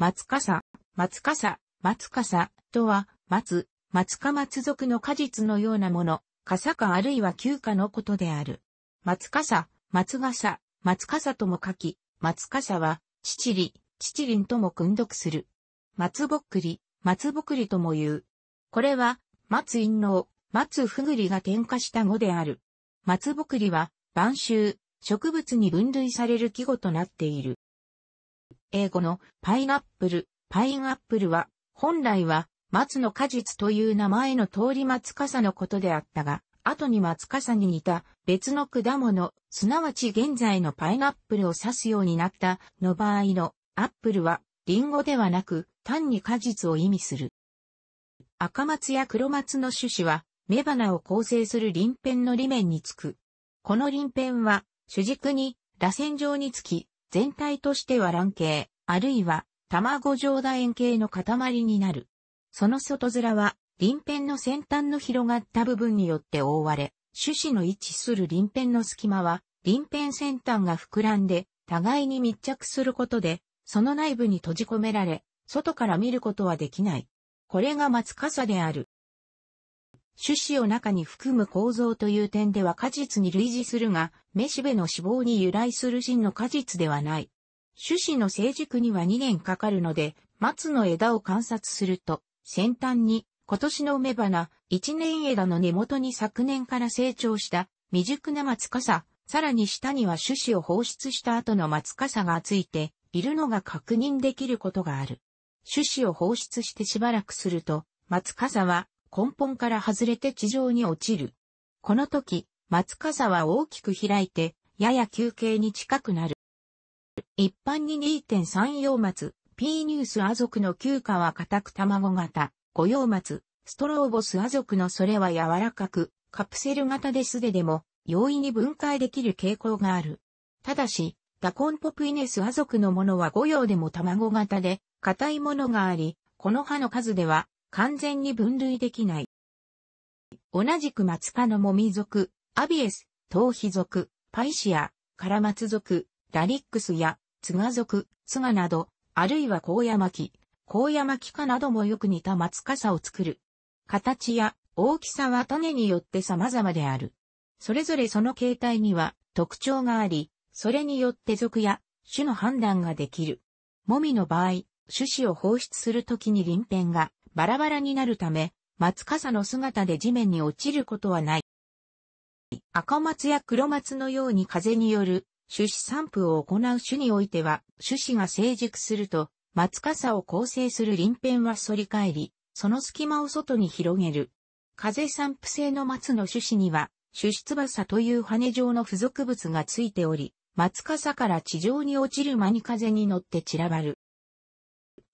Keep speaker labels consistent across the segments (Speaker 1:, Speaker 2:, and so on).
Speaker 1: 松笠、松笠、松笠とは、松、松か松属の果実のようなもの、笠かあるいは旧かのことである。松笠、松笠、松笠とも書き、松笠は、ちちり、ちちりんとも訓読する。松ぼっくり、松ぼくりとも言う。これは、松陰の松ふぐりが添加した語である。松ぼくりは、晩秋、植物に分類される季語となっている。英語のパイナップル、パインアップルは、本来は、松の果実という名前の通り松笠のことであったが、後に松笠に似た別の果物、すなわち現在のパイナップルを指すようになったの場合のアップルは、リンゴではなく、単に果実を意味する。赤松や黒松の種子は、雌花を構成する輪辺の裏面につく。この鱗片は、主軸に、螺旋状につき、全体としては卵形、あるいは卵状楕円形の塊になる。その外面は、鱗片の先端の広がった部分によって覆われ、種子の位置する鱗片の隙間は、鱗片先端が膨らんで、互いに密着することで、その内部に閉じ込められ、外から見ることはできない。これが松傘である。種子を中に含む構造という点では果実に類似するが、めしべの死亡に由来する真の果実ではない。種子の成熟には2年かかるので、松の枝を観察すると、先端に今年の梅花、1年枝の根元に昨年から成長した未熟な松かさらに下には種子を放出した後の松さがついているのが確認できることがある。種子を放出してしばらくすると、松さは根本から外れて地上に落ちる。この時、松傘は大きく開いて、やや休憩に近くなる。一般に2.3葉松、P ニュースア族の旧花は固く卵型、五葉松、ストローボスア族のそれは柔らかく、カプセル型ですででも、容易に分解できる傾向がある。ただし、ダコンポプイネスア族のものは5葉でも卵型で、硬いものがあり、この葉の数では、完全に分類できない。同じく松科のモミ属、アビエス、頭皮属、パイシア、カラマツ属、ラリックスや、ツガ属、ツガなど、あるいはコウヤマキ、コウヤマキ科などもよく似た松傘さを作る。形や大きさは種によって様々である。それぞれその形態には特徴があり、それによって属や種の判断ができる。もみの場合、種子を放出するときに鱗片がバラバラになるため、松笠の姿で地面に落ちることはない。赤松や黒松のように風による種子散布を行う種においては、種子が成熟すると、松笠を構成する鱗片は反り返り、その隙間を外に広げる。風散布性の松の種子には、種子翼という羽状の付属物がついており、松笠から地上に落ちる間に風に乗って散らばる。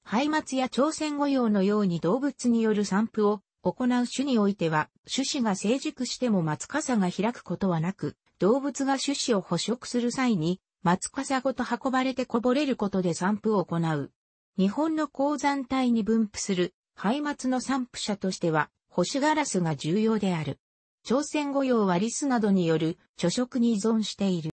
Speaker 1: 廃末や朝鮮御用のように動物による散布を行う種においては、種子が成熟しても松笠が開くことはなく、動物が種子を捕食する際に、松笠ごと運ばれてこぼれることで散布を行う。日本の鉱山帯に分布する廃末の散布者としては、星ガラスが重要である。朝鮮御用はリスなどによる貯食に依存している。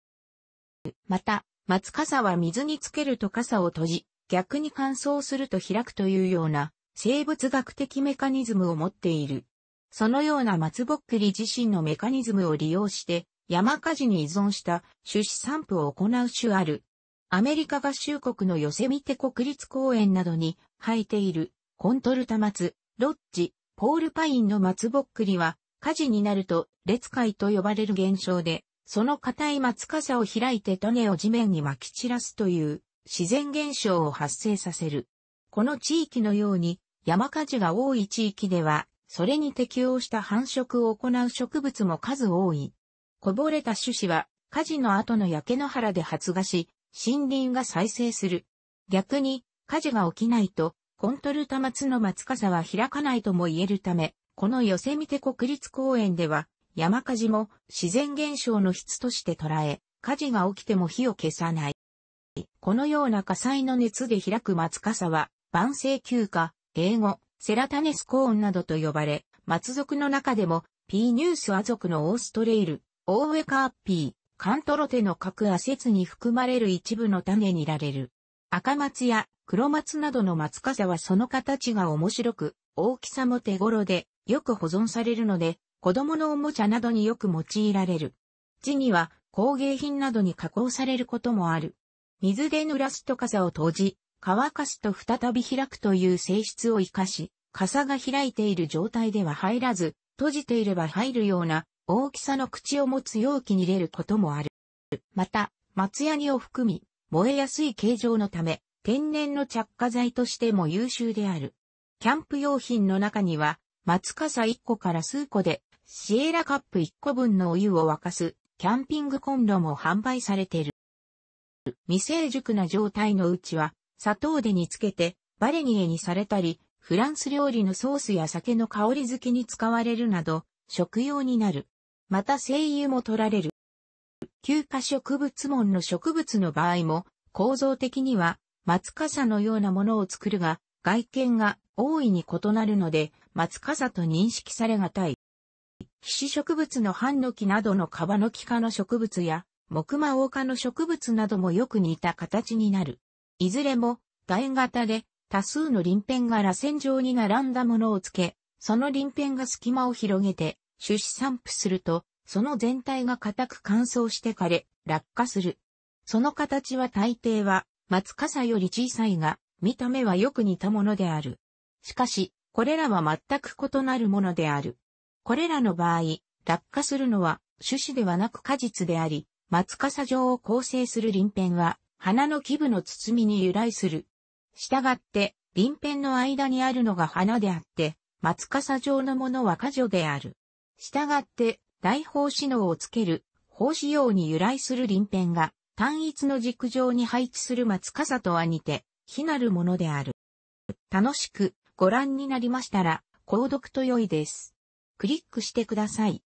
Speaker 1: また、松笠は水につけると傘を閉じ、逆に乾燥すると開くというような生物学的メカニズムを持っている。そのような松ぼっくり自身のメカニズムを利用して山火事に依存した種子散布を行う種ある。アメリカ合衆国のヨセミテ国立公園などに生えているコントルタマツ、ロッジ、ポールパインの松ぼっくりは火事になると列海と呼ばれる現象で、その硬い松傘を開いて種を地面に撒き散らすという自然現象を発生させる。この地域のように山火事が多い地域では、それに適応した繁殖を行う植物も数多い。こぼれた種子は火事の後の焼け野原で発芽し、森林が再生する。逆に火事が起きないと、コントルタ松の松笠は開かないとも言えるため、このヨセミテ国立公園では、山火事も自然現象の質として捉え、火事が起きても火を消さない。このような火災の熱で開く松笠は、万世休暇、英語、セラタネスコーンなどと呼ばれ、松族の中でも、ピーニュースア族のオーストレイル、オーウェカーピー、カントロテの各亜説に含まれる一部の種にられる。赤松や黒松などの松笠はその形が面白く、大きさも手頃で、よく保存されるので、子供のおもちゃなどによく用いられる。地には工芸品などに加工されることもある。水で濡らすと傘を閉じ、乾かすと再び開くという性質を活かし、傘が開いている状態では入らず、閉じていれば入るような大きさの口を持つ容器に入れることもある。また、松ヤニを含み、燃えやすい形状のため、天然の着火剤としても優秀である。キャンプ用品の中には、松傘1個から数個で、シエラカップ1個分のお湯を沸かす、キャンピングコンロも販売されている。未成熟な状態のうちは、砂糖で煮つけて、バレニエにされたり、フランス料理のソースや酒の香り付けに使われるなど、食用になる。また精油も取られる。休暇植物門の植物の場合も、構造的には、松笠のようなものを作るが、外見が大いに異なるので、松笠と認識されがたい。皮脂植物のハンノキなどのカバノキ科の植物や、木馬王の植物などもよく似た形になる。いずれも、楕円型で、多数の鱗片が螺旋状に並んだものをつけ、その鱗片が隙間を広げて、種子散布すると、その全体が固く乾燥して枯れ、落下する。その形は大抵は、松笠より小さいが、見た目はよく似たものである。しかし、これらは全く異なるものである。これらの場合、落下するのは、種子ではなく果実であり、松笠状を構成する鱗片は、花の基部の包みに由来する。したがって、鱗辺の間にあるのが花であって、松笠状のものは花女である。したがって、大法子能をつける、法子用に由来する鱗片が、単一の軸上に配置する松笠とは似て、非なるものである。楽しくご覧になりましたら、購読と良いです。クリックしてください。